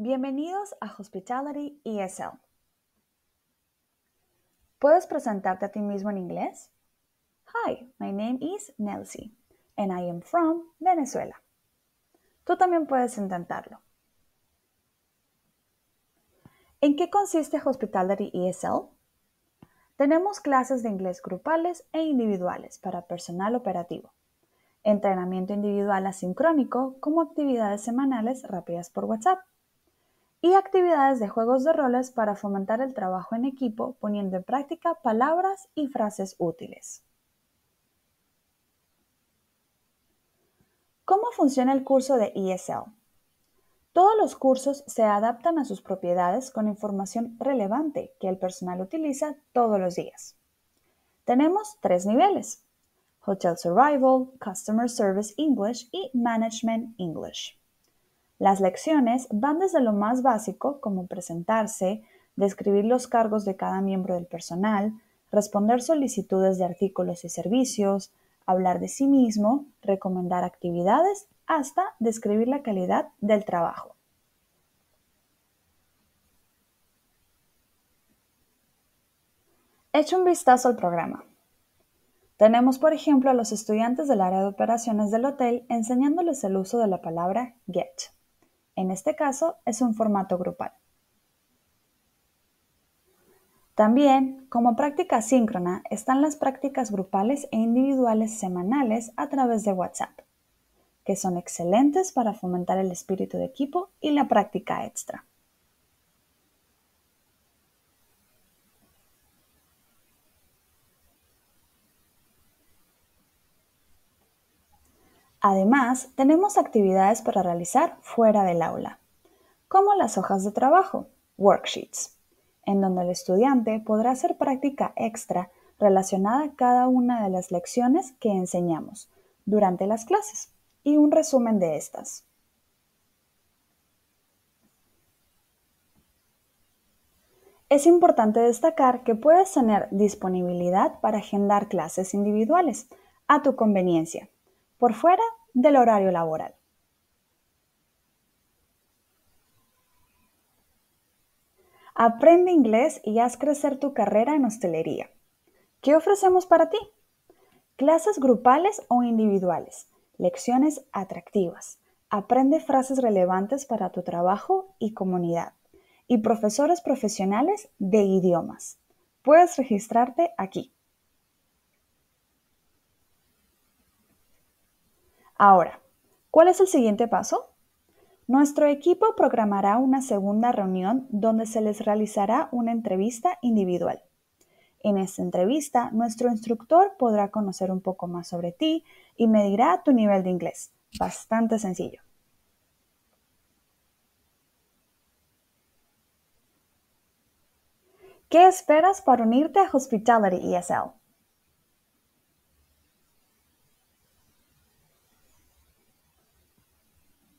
Bienvenidos a Hospitality ESL. ¿Puedes presentarte a ti mismo en inglés? Hi, my name is Nelsie and I am from Venezuela. Tú también puedes intentarlo. ¿En qué consiste Hospitality ESL? Tenemos clases de inglés grupales e individuales para personal operativo, entrenamiento individual asincrónico como actividades semanales rápidas por WhatsApp y actividades de juegos de roles para fomentar el trabajo en equipo poniendo en práctica palabras y frases útiles. ¿Cómo funciona el curso de ESL? Todos los cursos se adaptan a sus propiedades con información relevante que el personal utiliza todos los días. Tenemos tres niveles, Hotel Survival, Customer Service English y Management English. Las lecciones van desde lo más básico, como presentarse, describir los cargos de cada miembro del personal, responder solicitudes de artículos y servicios, hablar de sí mismo, recomendar actividades, hasta describir la calidad del trabajo. Echa un vistazo al programa. Tenemos, por ejemplo, a los estudiantes del área de operaciones del hotel enseñándoles el uso de la palabra get. En este caso es un formato grupal. También, como práctica síncrona, están las prácticas grupales e individuales semanales a través de WhatsApp, que son excelentes para fomentar el espíritu de equipo y la práctica extra. Además, tenemos actividades para realizar fuera del aula, como las hojas de trabajo, worksheets, en donde el estudiante podrá hacer práctica extra relacionada a cada una de las lecciones que enseñamos durante las clases y un resumen de estas. Es importante destacar que puedes tener disponibilidad para agendar clases individuales a tu conveniencia, por fuera del horario laboral. Aprende inglés y haz crecer tu carrera en hostelería. ¿Qué ofrecemos para ti? Clases grupales o individuales, lecciones atractivas. Aprende frases relevantes para tu trabajo y comunidad. Y profesores profesionales de idiomas. Puedes registrarte aquí. Ahora, ¿cuál es el siguiente paso? Nuestro equipo programará una segunda reunión donde se les realizará una entrevista individual. En esta entrevista, nuestro instructor podrá conocer un poco más sobre ti y medirá tu nivel de inglés. Bastante sencillo. ¿Qué esperas para unirte a Hospitality ESL?